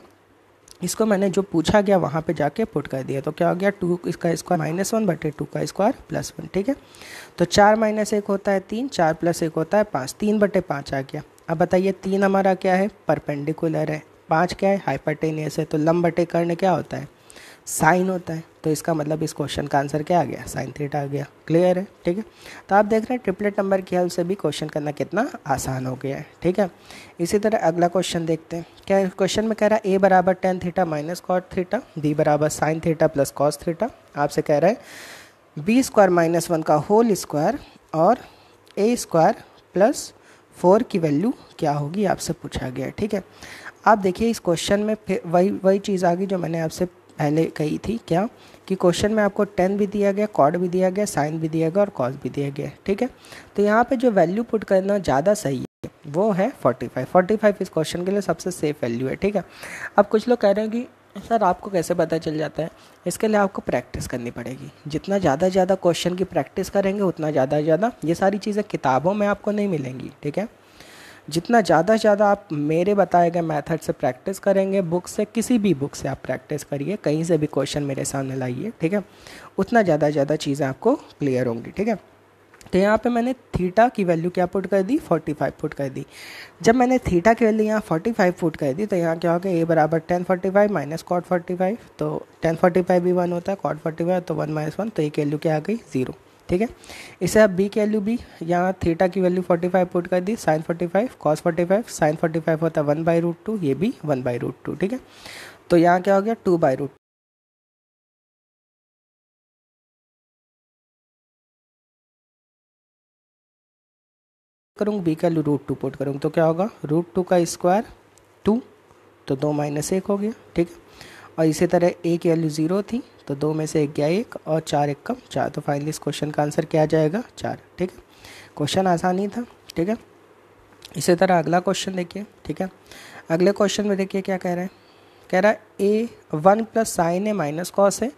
इसको मैंने जो पूछा गया वहाँ पे जाके पुट कर दिया तो क्या हो गया टू इसका स्क्वायर माइनस वन बटे टू का स्क्वायर प्लस वन ठीक है तो चार माइनस एक होता है तीन चार प्लस एक होता है पाँच तीन बटे पाँच आ गया अब बताइए तीन हमारा क्या है परपेंडिकुलर है पाँच क्या है हाइपरटेनियस है तो लम बटे करने क्या होता है साइन होता है तो इसका मतलब इस क्वेश्चन का आंसर क्या आ गया साइन थीटा आ गया क्लियर है ठीक है तो आप देख रहे हैं ट्रिपलेट नंबर की हेल्प से भी क्वेश्चन करना कितना आसान हो गया है ठीक है इसी तरह अगला क्वेश्चन देखते हैं क्या क्वेश्चन में कह रहा है ए बराबर tan theta minus cot theta B बराबर sine theta plus cos theta आपसे कह रहा है बी स्क्वायर माइनस वन का होल स्क्वायर और ए स्क्वायर प्लस फोर की वैल्यू क्या होगी आपसे पूछा गया ठीक है आप देखिए इस क्वेश्चन में फिर वही वही चीज़ आ गई जो मैंने आपसे पहले कही थी क्या कि क्वेश्चन में आपको टेन भी दिया गया कॉड भी दिया गया साइन भी दिया गया और कॉस भी दिया गया ठीक है तो यहाँ पे जो वैल्यू पुट करना ज़्यादा सही है वो है 45 45 इस क्वेश्चन के लिए सबसे सेफ वैल्यू है ठीक है अब कुछ लोग कह रहे हैं कि सर आपको कैसे पता चल जाता है इसके लिए आपको प्रैक्टिस करनी पड़ेगी जितना ज़्यादा ज़्यादा क्वेश्चन की प्रैक्टिस करेंगे उतना ज़्यादा ज़्यादा ये सारी चीज़ें किताबों में आपको नहीं मिलेंगी ठीक है जितना ज़्यादा से ज़्यादा आप मेरे बताए गए मेथड से प्रैक्टिस करेंगे बुक से किसी भी बुक से आप प्रैक्टिस करिए कहीं से भी क्वेश्चन मेरे सामने लाइए ठीक है उतना ज़्यादा से ज़्यादा चीज़ें आपको क्लियर होंगी ठीक है तो यहाँ पे मैंने थीटा की वैल्यू क्या पुट कर दी 45 फुट कर दी जब मैंने थीटा की वैल्यू यहाँ 45 फुट कर दी तो यहाँ क्या हो गया ए बराबर tan forty five minus cot forty five तो टेन फोर्टी फाइव भी वन होता है कॉट फोर्टी फाइव तो वन माइनस वन तो एक वैल्यू क्या आ गई जीरो ठीक है इसे आप बी की वैल्यू बी यहाँ थीटा की वैल्यू 45 पुट कर दी sine 45 cos forty five sine forty five होता है वन बाई रूट टू ये भी वन बाई रूट टू ठीक है तो यहाँ क्या हो गया टू बाई रूट करूँगा बी का रूट टू पुट करूँगा तो क्या होगा रूट टू का स्क्वायर टू तो दो माइनस एक हो गया ठीक है और इसी तरह ए की वैल्यू ज़ीरो थी तो दो में से एक गया एक और चार एक कम चार तो फाइनली इस क्वेश्चन का आंसर क्या जाएगा चार ठीक है क्वेश्चन आसान ही था ठीक है इसी तरह अगला क्वेश्चन देखिए ठीक है अगले क्वेश्चन में देखिए क्या कह रहे हैं कह रहा है A one plus sine A minus cos है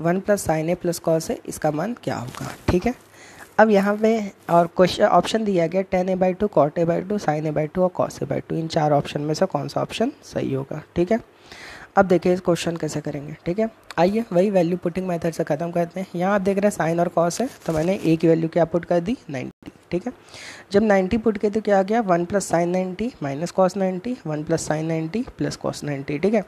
one plus sine A plus cos है इसका मान क्या होगा ठीक है अब यहाँ पे और क्वेश्चन ऑप्शन दिया गया tan A by two cot A by two sine A by two और कॉस ए बाई टू इन चार ऑप्शन में से कौन सा ऑप्शन सही होगा ठीक है अब देखिए इस क्वेश्चन कैसे करेंगे ठीक है आइए वही वैल्यू पुटिंग मेथड से ख़त्म करते हैं यहाँ आप देख रहे हैं साइन और कॉस है तो मैंने ए की वैल्यू क्या पुट कर दी नाइन्टी ठीक है जब 90 पुट के तो क्या आ गया one plus sine ninety minus cos ninety one plus sine ninety plus cos ninety ठीक है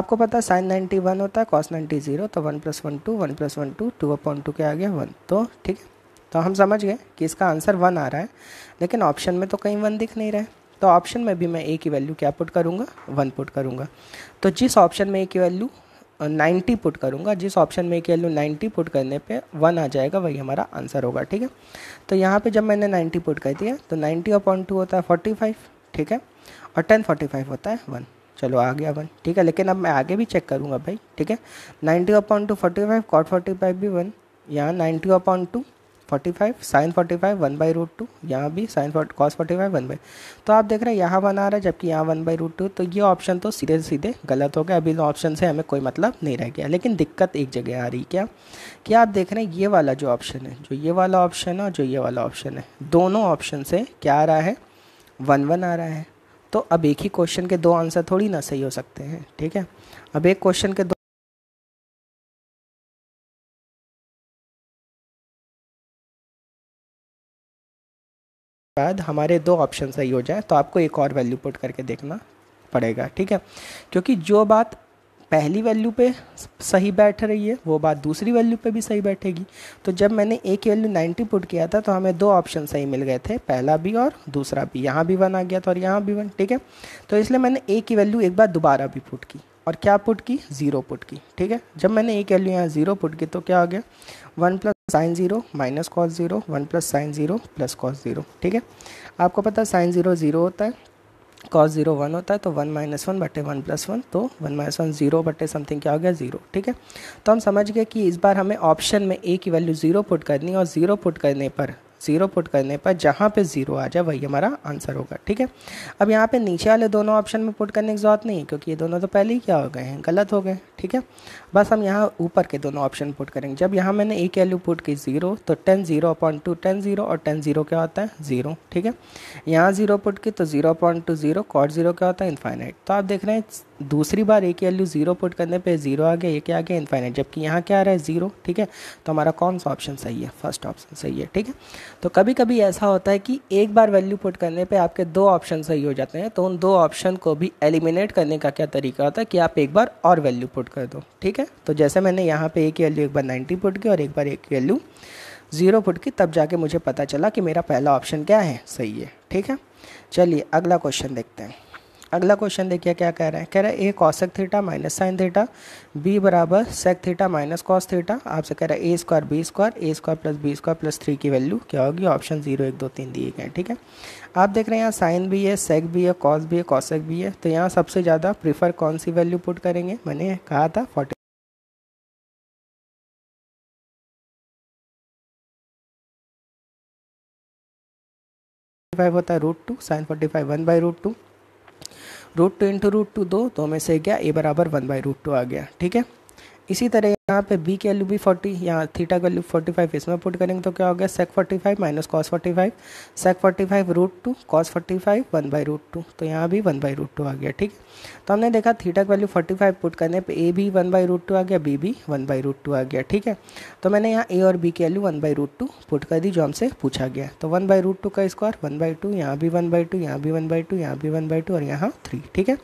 आपको पता है साइन नाइन्टी वन होता है कॉस नाइन्टी जीरो तो one plus one two one plus one two two upon two क्या आ गया वन तो ठीक है तो हम समझ गए कि इसका आंसर वन आ रहा है लेकिन ऑप्शन में तो कहीं वन दिख नहीं रहा है तो ऑप्शन में भी मैं ए की वैल्यू क्या पुट करूँगा वन पुट करूँगा तो जिस ऑप्शन में ए की वैल्यू नाइन्टी पुट करूँगा जिस ऑप्शन में की वैल्यू नाइन्टी पुट करने पे वन आ जाएगा वही हमारा आंसर होगा ठीक है तो यहाँ पे जब मैंने नाइन्टी पुट कर दिया तो नाइन्टी पॉइंट टू होता है फोर्टी फाइव ठीक है और टेन फोर्टी फाइव होता है वन चलो आ गया वन ठीक है लेकिन अब मैं आगे भी चेक करूँगा भाई ठीक है ninety point two forty five cot forty five भी वन यहाँ ninety point two forty five sine forty five one by root two यहाँ भी sine cos forty five one by तो आप देख रहे हैं यहाँ वन आ रहा है जबकि यहाँ वन बाई रूट टू तो ये ऑप्शन तो सीधे सीधे गलत हो गया अभी इन ऑप्शन से हमें कोई मतलब नहीं रह गया लेकिन दिक्कत एक जगह आ रही क्या कि आप देख रहे हैं ये वाला जो ऑप्शन है जो ये वाला ऑप्शन है और जो ये वाला ऑप्शन है दोनों ऑप्शन से क्या आ रहा है वन वन आ रहा है तो अब एक ही क्वेश्चन के दो आंसर थोड़ी ना सही हो सकते हैं ठीक है अब एक क्वेश्चन के बाद हमारे दो ऑप्शन सही हो जाए तो आपको एक और वैल्यू पुट करके देखना पड़ेगा ठीक है क्योंकि जो बात पहली वैल्यू पे सही बैठ रही है वो बात दूसरी वैल्यू पे भी सही बैठेगी तो जब मैंने एक वैल्यू 90 पुट किया था तो हमें दो ऑप्शन सही मिल गए थे पहला भी और दूसरा भी यहाँ भी वन आ गया था और यहाँ भी वन ठीक है तो इसलिए मैंने ए की वैल्यू एक बार दोबारा भी पुट की और क्या पुट की ज़ीरो पुट की ठीक है जब मैंने एक वैल्यू यहाँ ज़ीरो पुट की तो क्या हो गया one plus sine zero minus cos zero one plus sine zero plus cos zero ठीक है आपको पता है साइन जीरो जीरो होता है कॉस जीरो वन होता है तो वन माइनस वन बटे वन प्लस वन तो वन माइनस वन जीरो बटे समथिंग क्या हो गया जीरो ठीक है तो हम समझ गए कि इस बार हमें ऑप्शन में ए की वैल्यू जीरो पुट करनी है और जीरो पुट करने पर ज़ीरो पुट करने पर जहाँ पे ज़ीरो आ जाए वही हमारा आंसर होगा ठीक है अब यहाँ पे नीचे वाले दोनों ऑप्शन में पुट करने की ज़रूरत नहीं है क्योंकि ये दोनों तो पहले ही क्या हो गए हैं गलत हो गए ठीक है बस हम यहाँ ऊपर के दोनों ऑप्शन पुट करेंगे जब यहाँ मैंने एक वैल्यू पुट की ज़ीरो तो tan zero upon two tan zero और टेन ज़ीरो क्या होता है ज़ीरो ठीक है यहाँ ज़ीरो पुट की तो zero point two zero cot zero क्या होता है इन्फाइनाइट तो आप देख रहे हैं दूसरी बार एक वैल्यू ज़ीरो पुट करने पर ज़ीरो आ गया एक आ गया इन्फाइनाइट जबकि यहाँ क्या आ रहा है ज़ीरो ठीक है तो हमारा कौन सा ऑप्शन सही है फर्स्ट ऑप्शन सही है ठीक है तो कभी कभी ऐसा होता है कि एक बार वैल्यू पुट करने पर आपके दो ऑप्शन सही हो जाते हैं तो उन दो ऑप्शन को भी एलिमिनेट करने का क्या तरीका होता है कि आप एक बार और वैल्यू पुट कर दो ठीक है है तो जैसे मैंने यहाँ पे एक वैल्यू एक बार नाइन्टी फुट की और एक बार एक वैल्यू ज़ीरो फुट की तब जाके मुझे पता चला कि मेरा पहला ऑप्शन क्या है सही है ठीक है चलिए अगला क्वेश्चन देखते हैं अगला क्वेश्चन देखिए क्या कह रहा है कह रहा है A cosec theta minus sine theta B बराबर sec theta minus cos theta आपसे कह रहा है A square B square A square plus B square plus three की वैल्यू क्या होगी ऑप्शन जीरो एक दो तीन दिए गए ठीक है आप देख रहे हैं यहाँ साइन भी है सेक भी है कॉस भी है कॉसक भी है तो यहाँ सबसे ज़्यादा प्रीफर कौन सी वैल्यू पुट करेंगे मैंने कहा था फोर्टी फाइव होता है root two sine forty five one by root two root two into root two दो तो में से क्या ए बराबर वन बाई रूट टू आ गया ठीक है इसी तरह यहाँ पे बी की वैल्यू भी फोर्टी यहाँ थीटा की वैल्यू फोर्टी फाइव इसमें पुट करेंगे तो क्या हो गया sec forty five minus cos forty five sec forty five root two cos forty five one by root two तो यहाँ भी वन बाई रूट टू आ गया ठीक है तो हमने देखा थीटा की वैल्यू फोर्टी फाइव पुट करने पर ए भी वन बाई रूट टू आ गया बी भी वन बाई रूट टू आ गया ठीक है तो मैंने यहाँ ए और बी की value one by root two put कर दी जो हमसे पूछा गया तो वन बाई रूट टू का स्क्वायर वन बाई टू यहाँ भी वन बाई टू यहाँ भी वन बाई टू यहाँ भी वन बाई टू और यहाँ थ्री ठीक है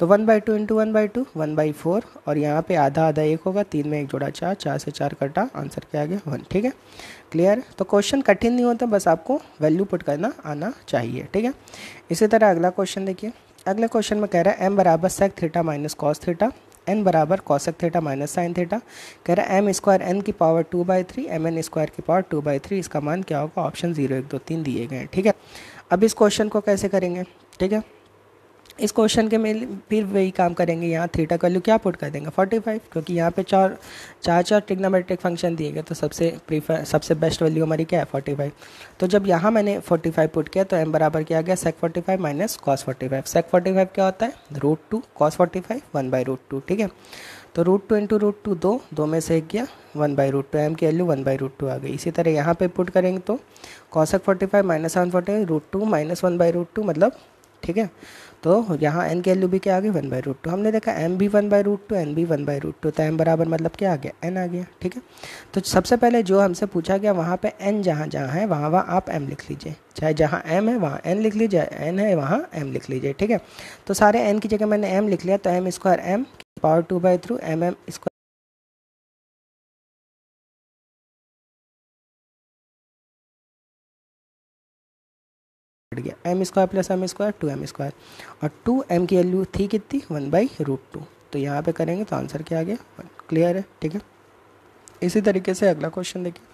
तो one by two into one by two one by four और यहाँ पे आधा आधा एक होगा तीन में एक जोड़ा चार चार से चार कटा आंसर क्या आ गया वन ठीक है क्लियर तो क्वेश्चन कठिन नहीं होता बस आपको वैल्यू पुट करना आना चाहिए ठीक है इसी तरह अगला क्वेश्चन देखिए अगले क्वेश्चन में कह रहा है एम बराबर sec theta minus cos theta N बराबर cosec theta minus sine theta कह रहा है एम स्क्वायर एन की power two by three M N square की पावर टू बाई थ्री इसका मान क्या होगा ऑप्शन जीरो एक दो तीन दिए गए ठीक है अब इस क्वेश्चन को कैसे करेंगे ठीक है इस क्वेश्चन के में फिर वही काम करेंगे यहाँ थीटा वैल्यू क्या पुट कर देंगे 45 क्योंकि यहाँ पे चार चार चार ट्रिग्नोमेट्रिक फंक्शन दिए गए तो सबसे प्रीफर सबसे बेस्ट वैल्यू हमारी क्या है 45 तो जब यहाँ मैंने 45 पुट किया तो एम बराबर किया गया sec 45 minus cos forty five sec 45 क्या होता है root two cos forty five one by root two ठीक है तो root two into root two दो दो में से एक गया one by root two M की value one by root two आ गई इसी तरह यहाँ पे पुट करेंगे तो cosec forty five minus seven forty root two minus one by root to मतलब ठीक है तो यहाँ एन की वैल्यू भी क्या आ गई वन बाई रूट टू हमने देखा एम भी one by root two N भी वन बाई रूट टू तो एम बराबर मतलब क्या आ गया एन आ गया ठीक है तो सबसे पहले जो हमसे पूछा गया वहाँ पे एन जहाँ जहाँ है वहाँ वहाँ आप एम लिख लीजिए चाहे जहाँ एम है वहाँ एन लिख लीजिए एन है वहाँ एम लिख लीजिए ठीक है तो सारे एन की जगह मैंने एम लिख लिया तो M square M power two by three M M square गया M square plus M square two M square और टू एम की वैल्यू थी कितनी वन बाई रूट टू तो यहाँ पे करेंगे तो आंसर क्या आ गया क्लियर है ठीक है इसी तरीके से अगला क्वेश्चन देखिए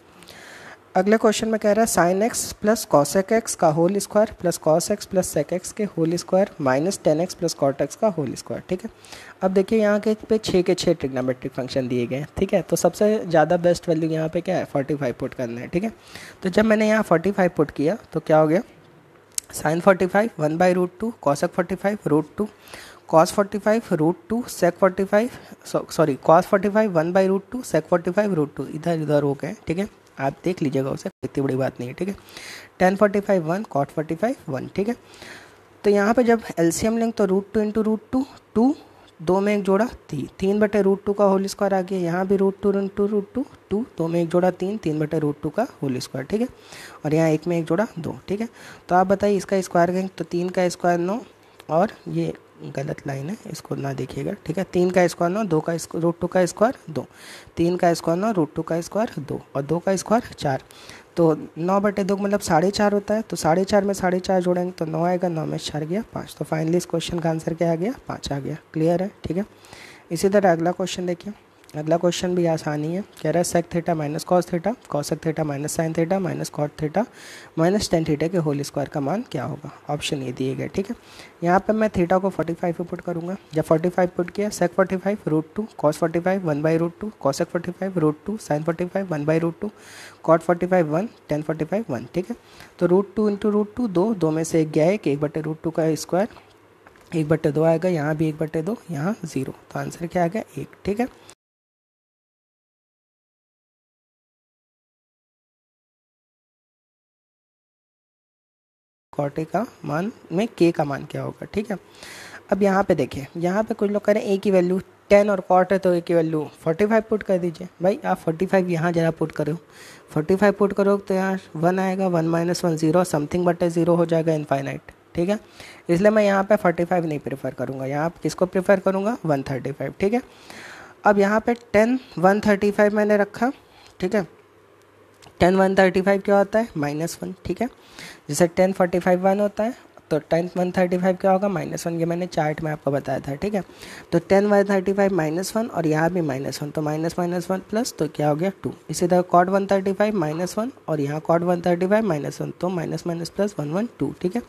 अगले क्वेश्चन में कह रहा है sine X plus cosec X का whole square plus cos X plus sec X के whole square minus tan X plus cot X का होल स्क्वायर ठीक है अब देखिए यहाँ के पे छः के छः ट्रिग्नोमेट्रिक फंक्शन दिए गए हैं ठीक है तो सबसे ज़्यादा बेस्ट वैल्यू यहाँ पे क्या है फोर्टी फाइव पुट करना है ठीक है तो जब मैंने यहाँ फोर्टी फाइव पुट किया तो क्या हो गया sine forty five one by root two cosec forty five root two cos forty five root two sec forty five sorry cos forty five one by root two sec forty five root two इधर इधर हो गए ठीक है आप देख लीजिएगा उसे इतनी बड़ी बात नहीं है ठीक है tan forty five one cot forty five one ठीक है तो यहाँ पे जब एल लेंगे तो root two into root two two दो में एक जोड़ा तीन तीन बटे रूट टू का होल स्क्वायर आ गया यहाँ भी root two root two root two two दो में एक जोड़ा तीन तीन बटे रूट टू का होल स्क्वायर ठीक है और यहाँ एक में एक जोड़ा दो ठीक है तो आप बताइए इसका स्क्वायर कहेंगे तो तीन का स्क्वायर नौ और ये गलत लाइन है इसको ना देखिएगा ठीक है तीन का स्क्वायर नौ दो का रूट टू का स्क्वायर दो तीन का स्क्वायर नौ रूट टू का स्क्वायर दो और दो का स्क्वायर चार तो नौ बटे दो मतलब साढ़े चार होता है तो साढ़े चार में साढ़े चार जोड़ेंगे तो नौ आएगा नौ में चार गया पाँच तो फाइनली इस क्वेश्चन का आंसर क्या आ गया पाँच आ गया क्लियर है ठीक है इसी तरह अगला क्वेश्चन देखिए अगला क्वेश्चन भी ही है कह रहा है sec theta minus cos theta cosec theta minus sine theta minus cot theta minus tan theta के होल स्क्वायर का मान क्या होगा ऑप्शन ये दिए गए ठीक है यहाँ पर मैं थीटा को 45 फाइव पुट करूँगा जब 45 फाइव पुट किया sec 45 five root two cos forty five one by root two cosec forty five root two sine forty five one by root two cot forty five one tan forty five one ठीक है तो root two into root two दो दो में से एक गया एक एक बटे रूट टू का स्क्वायर एक बट्टे दो आएगा यहाँ भी एक बट्टे दो यहाँ ज़ीरो तो आंसर क्या आ गया एक ठीक है कॉटे का मान में के का मान क्या होगा ठीक है अब यहाँ पे देखिए यहाँ पे कुछ लोग करें ए की वैल्यू टेन और कॉट है तो ए की वैल्यू फोर्टी फाइव पुट कर दीजिए भाई आप फोर्टी फाइव यहाँ ज़रा पुट करो फोर्टी फाइव पुट करो तो यहाँ वन आएगा one minus one zero something बटे ज़ीरो हो जाएगा इनफाइनाइट ठीक है इसलिए मैं यहाँ पे फाइव नहीं प्रीफर करूँगा यहाँ आप किसको प्रीफर करूँगा वन थर्टी फाइव ठीक है अब यहाँ पे थर्टी फाइव मैंने रखा ठीक है टेन वन थर्टी फाइव क्या होता है माइनस वन ठीक है जैसे टेन फोर्टी फाइव वन होता है तो टेन वन थर्टी फाइव क्या होगा माइनस वन ये मैंने चार्ट में आपको बताया था ठीक है तो tan Y thirty five minus one और यहाँ भी माइनस वन तो माइनस माइनस वन प्लस तो क्या हो गया टू इसी तरह cot one thirty five minus one और यहाँ cot one thirty five minus one तो minus minus plus one one two ठीक है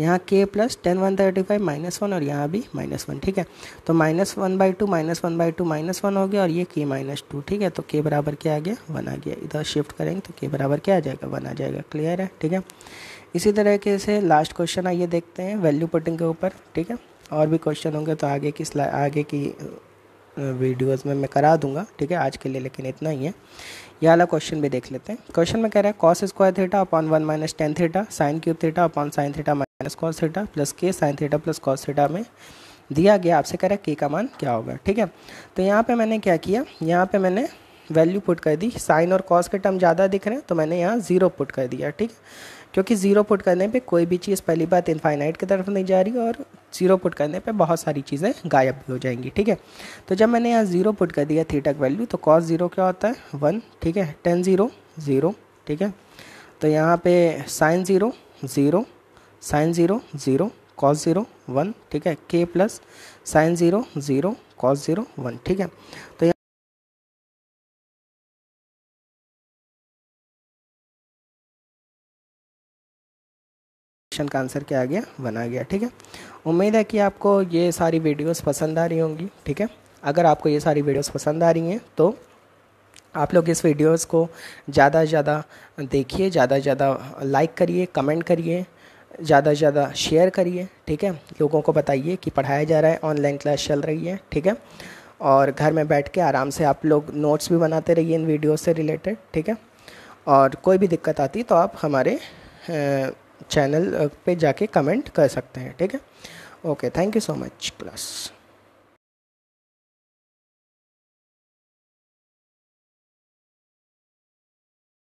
यहाँ के plus tan one thirty five minus one और यहाँ भी माइनस वन ठीक है तो minus one by two minus one by two minus one हो गया और ये के माइनस टू ठीक है तो के बराबर क्या आ गया वन आ गया इधर शिफ्ट करेंगे तो के बराबर क्या आ जाएगा वन आ जाएगा क्लियर है ठीक है इसी तरीके से लास्ट क्वेश्चन आइए देखते हैं वैल्यू पुटिंग के ऊपर ठीक है और भी क्वेश्चन होंगे तो आगे की आगे की वीडियोस में मैं करा दूंगा ठीक है आज के लिए लेकिन इतना ही है यह वाला क्वेश्चन भी देख लेते हैं क्वेश्चन में कह रहा है cos square theta upon one minus tan theta sine cube theta upon sine theta minus cos theta plus के sine theta plus cos theta में दिया गया आपसे कह रहा है के का मान क्या होगा ठीक है तो यहाँ पर मैंने क्या किया यहाँ पर मैंने वैल्यू पुट कर दी साइन और कॉस के टर्म ज़्यादा दिख रहे हैं तो मैंने यहाँ ज़ीरो पुट कर दिया ठीक है क्योंकि ज़ीरो पुट करने पे कोई भी चीज़ पहली बात इनफाइनाइट की तरफ नहीं जा रही और ज़ीरो पुट करने पे बहुत सारी चीज़ें गायब भी हो जाएंगी ठीक है तो जब मैंने यहाँ ज़ीरो पुट कर दिया थीटा का वैल्यू तो कॉस ज़ीरो क्या होता है वन ठीक है टेन ज़ीरो ज़ीरो ठीक है तो यहाँ पे sine zero zero sine zero zero cos zero one ठीक है के plus sine zero zero cos zero one ठीक है तो क्वेश्चन का आंसर क्या आ गया वन आ गया ठीक है उम्मीद है कि आपको ये सारी वीडियोस पसंद आ रही होंगी ठीक है अगर आपको ये सारी वीडियोस पसंद आ रही हैं तो आप लोग इस वीडियोस को ज़्यादा से ज़्यादा देखिए ज़्यादा से ज़्यादा लाइक करिए कमेंट करिए ज़्यादा से ज़्यादा शेयर करिए ठीक है लोगों को बताइए कि पढ़ाया जा रहा है ऑनलाइन क्लास चल रही है ठीक है और घर में बैठ के आराम से आप लोग नोट्स भी बनाते रहिए इन वीडियोस से रिलेटेड ठीक है और कोई भी दिक्कत आती तो आप हमारे चैनल पे जाके कमेंट कर सकते हैं ठीक है okay thank you so much plus